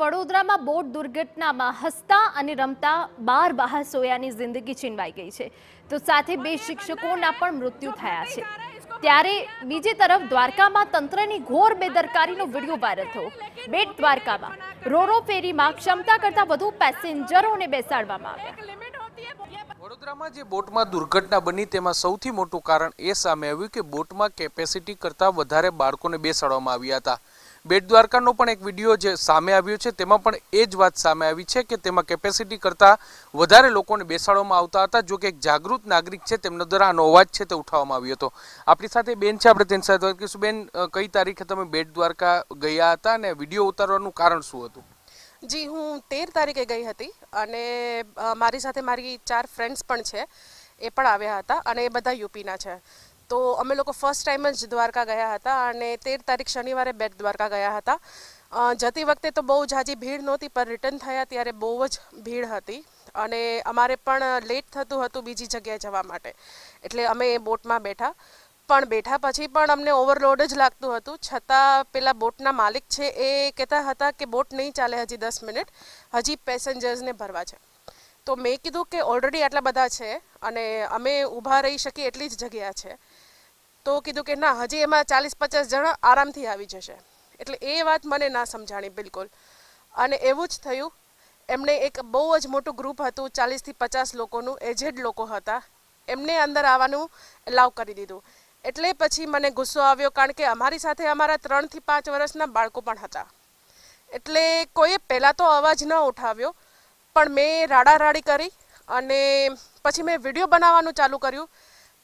વડોદરામાં બોટ દુર્ઘટનામાં હસતા અને રમતા બાર બહાર સોયાની જિંદગી છીનવાઈ ગઈ છે તો સાથે બે શિક્ષકોના પણ મૃત્યુ થયા છે ત્યારે બીજી તરફ દ્વારકામાં તંત્રની ઘોર બેદરકારીનો વિડીયો વાયરલ થયો બેટ દ્વારકામાં રોરો ફેરીમાં ક્ષમતા કરતા વધુ પેસેન્જરોને બેસાડવામાં આવ્યા વડોદરામાં જે બોટમાં દુર્ઘટના બની તેમાં સૌથી મોટું કારણ એ સામે આવ્યું કે બોટમાં કેપેસિટી કરતાં વધારે બાળકોને બેસાડવામાં આવ્યા હતા બેટ દ્વારકાનો પણ એક વિડીયો જે સામે આવ્યો છે તેમાં પણ એ જ વાત સામે આવી છે કે તેમાં કેપેસિટી કરતાં વધારે લોકોને બેસાડવામાં આવતા હતા જો કે એક જાગૃત નાગરિક છે તેમનો દ્વારા આનો અવાજ છે તે ઉઠાવવામાં આવ્યો હતો આપણી સાથે બેન છે આપણે તેની સાથે વાત કરીશું બેન કઈ તારીખે તમે બેટ દ્વારકા ગયા હતા અને વિડીયો ઉતારવાનું કારણ શું હતું જી હું તેર તારીખે ગઈ હતી અને મારી સાથે મારી ચાર ફ્રેન્ડ્સ પણ છે એ પણ આવ્યા હતા અને એ બધા યુપીના છે તો અમે લોકો ફર્સ્ટ ટાઈમ જ દ્વારકા ગયા હતા અને તેર તારીખ શનિવારે બેટ દ્વારકા ગયા હતા જતી વખતે તો બહુ જાજી ભીડ નહોતી પણ રિટર્ન થયા ત્યારે બહુ જ ભીડ હતી અને અમારે પણ લેટ થતું હતું બીજી જગ્યાએ જવા માટે એટલે અમે એ બોટમાં બેઠા પણ બેઠા પછી પણ અમને ઓવરલોડ જ લાગતું હતું છતાં પેલા બોટના માલિક છે એ કહેતા હતા કે બોટ નહીં ચાલે હજી દસ મિનિટ હજી પેસેન્જર્સને ભરવા છે તો મેં કીધું કે ઓલરેડી આટલા બધા છે અને અમે ઊભા રહી શકીએ એટલી જ જગ્યા છે તો કીધું કે ના હજી એમાં ચાલીસ પચાસ જણા આરામથી આવી જશે એટલે એ વાત મને ના સમજાણી બિલકુલ અને એવું જ થયું એમણે એક બહુ જ મોટું ગ્રુપ હતું ચાલીસથી પચાસ લોકોનું એજેડ લોકો હતા એમને અંદર આવવાનું એલાવ કરી દીધું એટલે પછી મને ગુસ્સો આવ્યો કારણ કે અમારી સાથે અમારા ત્રણથી પાંચ વર્ષના બાળકો પણ હતા એટલે કોઈએ પહેલાં તો અવાજ ન ઉઠાવ્યો પણ મેં રાડારાડી કરી અને પછી મેં વિડીયો બનાવવાનું ચાલુ કર્યું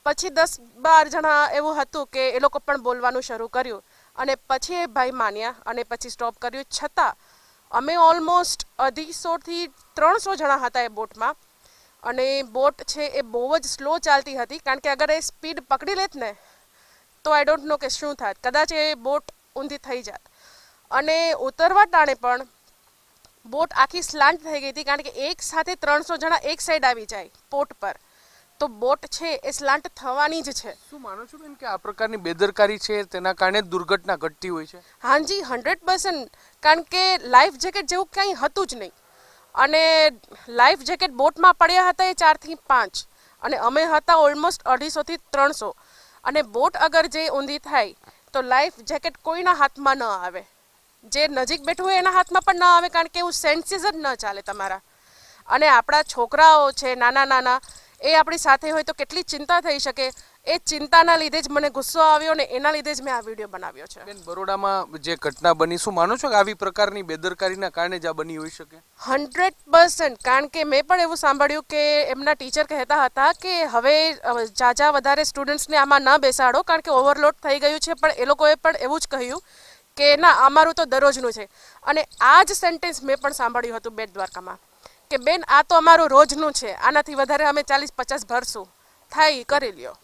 પછી દસ બાર જણા એવું હતું કે એ લોકો પણ બોલવાનું શરૂ કર્યું અને પછી એ ભાઈ માન્યા અને પછી સ્ટોપ કર્યું છતાં અમે ઓલમોસ્ટ અઢીસોથી ત્રણસો જણા હતા એ બોટમાં અને બોટ છે એ બહુ જ સ્લો ચાલતી હતી કારણ કે અગર એ સ્પીડ પકડી લેત ને તો આઈ ડોન્ટ નો કે શું થાય કદાચ એ બોટ ઊંધી થઈ જાત અને ઉતરવા ટાણે પણ બોટ આખી સ્લાન્ટ થઈ ગઈ હતી કારણ કે એક સાથે ત્રણસો જણા એક સાઈડ આવી જાય પોટ પર તો બોટ છે એ સ્લાન્ટ થવાની જ છે શું માનો છો બેન કે આ પ્રકારની બેદરકારી છે તેના કારણે દુર્ઘટના ઘટતી હોય છે હાજી હંડ્રેડ પર્સન્ટ કારણ કે લાઈફ જેકેટ જેવું કંઈ હતું જ નહીં અને લાઈફ જેકેટ બોટમાં પડ્યા હતા એ ચારથી પાંચ અને અમે હતા ઓલમોસ્ટ અઢીસોથી ત્રણસો અને બોટ અગર જે ઊંધી થાય તો લાઈફ જેકેટ કોઈના હાથમાં ન આવે જે નજીક બેઠું હોય એના હાથમાં પણ ન આવે કારણ કે એવું સેન્સીસ જ ન ચાલે તમારા અને આપણા છોકરાઓ છે નાના નાના એ આપણી સાથે હોય તો કેટલી ચિંતા થઈ શકે એ ચિંતાના લીધે જ મને ગુસ્સો આવ્યો ને એના લીધે જ મેં આ વિડીયો બનાવ્યો છે બેન બરોડામાં જે ઘટના બની શું માનો છો કે આવી પ્રકારની બેદરકારીના કારણે જ આ બની હોઈ શકે હંડ્રેડ પર્સન્ટ કારણ કે મેં પણ એવું સાંભળ્યું કે એમના ટીચર કહેતા હતા કે હવે જાજા વધારે સ્ટુડન્ટ્સને આમાં ન બેસાડો કારણ કે ઓવરલોડ થઈ ગયું છે પણ એ લોકોએ પણ એવું જ કહ્યું કે ના અમારું તો દરરોજનું છે અને આ જ સેન્ટેન્સ મેં પણ સાંભળ્યું હતું બેટ દ્વારકામાં કે બેન આ તો અમારું રોજનું છે આનાથી વધારે અમે ચાલીસ પચાસ ભરશું થાય કરી લ્યો